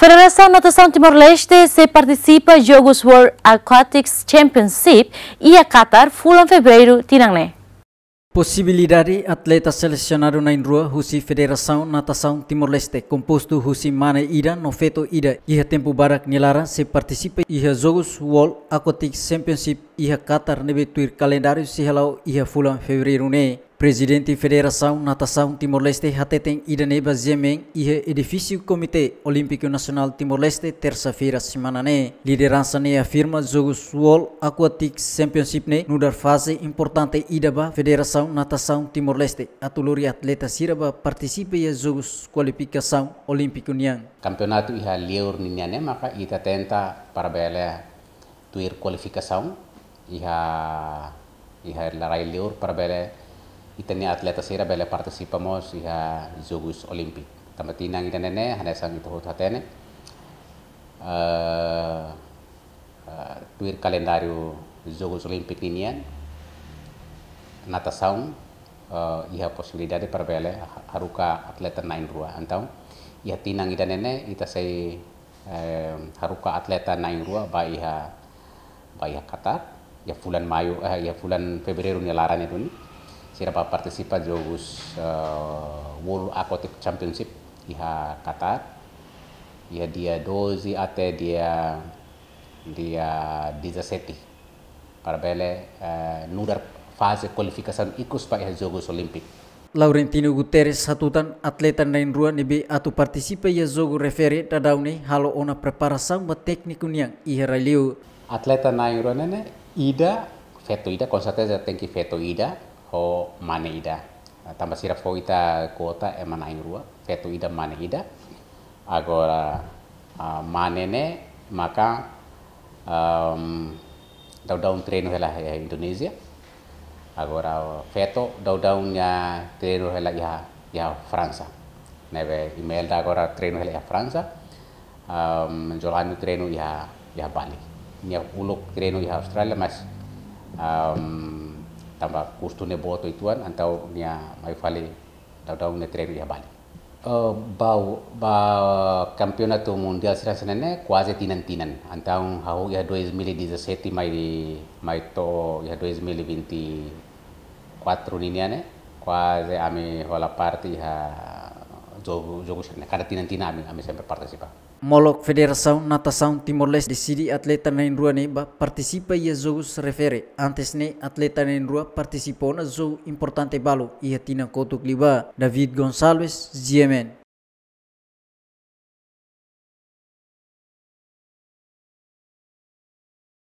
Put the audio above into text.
Federação Natação Timor-Leste se participa Jogos World Aquatics Championship e a Qatar fulan fevereiro Tiranglé. Possibilidade atleta selecionado na rua Rusi Federação Natação Timor-Leste, composto Rusi Mane Ida, Nofeto Ida, e a tempo barak Nilara se participa e a Jogos World Aquatics Championship e a Qatar nebe tuir calendário se halau e a fulan fevereiro ne. Presidente Federação Natação Timor-Leste Hatetem Idaneba Zemeng e edifício Comitê Olímpico Nacional Timor-Leste terça-feira semana ne. Liderança ne afirma Jogos World Aquatic Championship ne nudar fase importante idaba Federação Natação Timor-Leste. Atuluri atleta siraba participa e Jogos Qualificação Olímpico nian. Campeonato iha liur nian maka ita tenta para bela tuir qualificação iha iha larai liur para bela itania atleta ira bele participamos iha Jogus olimpik. Tamatinang ita nene hana sang itu hot hatene. Eh, eh, tuir kalendario olimpik Olympic ninian. Natasaung uh, eh, iha posibilidade para bele haruka atleta nain rua. Antau iha tinang ita nene ita sei haruka atleta nain rua ba iha ba iha Ya bulan Mayu, eh, ya bulan Februari ni laran itu nih siapa partisipa jogus uh, eh, World Aquatic Championship iha Qatar ia dia dozi ate dia dia disaseti para bele uh, eh, nudar fase kualifikasi ikus pa iha jogus olimpik. Laurentino Guterres satutan atletan dan ruan ibe atu partisipa ya jogu referi refere tadaune halo ona preparasang ba teknikun yang iha raliu atleta na ruan ida feto ida konstateza tenki feto ida ho mane ida ah, tamba sira fo ita kota e mana rua fetu ida mane ida agora ah, mane ne maka um, dau dau treno hela ya Indonesia agora feto dau dau nya treino hela ya ya Fransa neve email da agora treno hela ya Fransa um, jolani treno ya ya Bali nya uluk treno ya Australia mas um, tamba ne boto ituan antau nia mai fale dau dau ne trenu ya bali eh, bau ba campeonato mundial sira senene quasi tinan tinan antau hau ya 2017 mai mai to ya 2024 niniane quasi ami hola parti ha jogo jogo sene cada tinan tinan ami ami sempre partisipa. Molok Federação Natação Timor-Leste decide atleta na rua neba participa ya, e jogos refere. Antes ne atleta na rua participou na jogo importante balo e atina Kotuk Liba. David Gonçalves, GMN.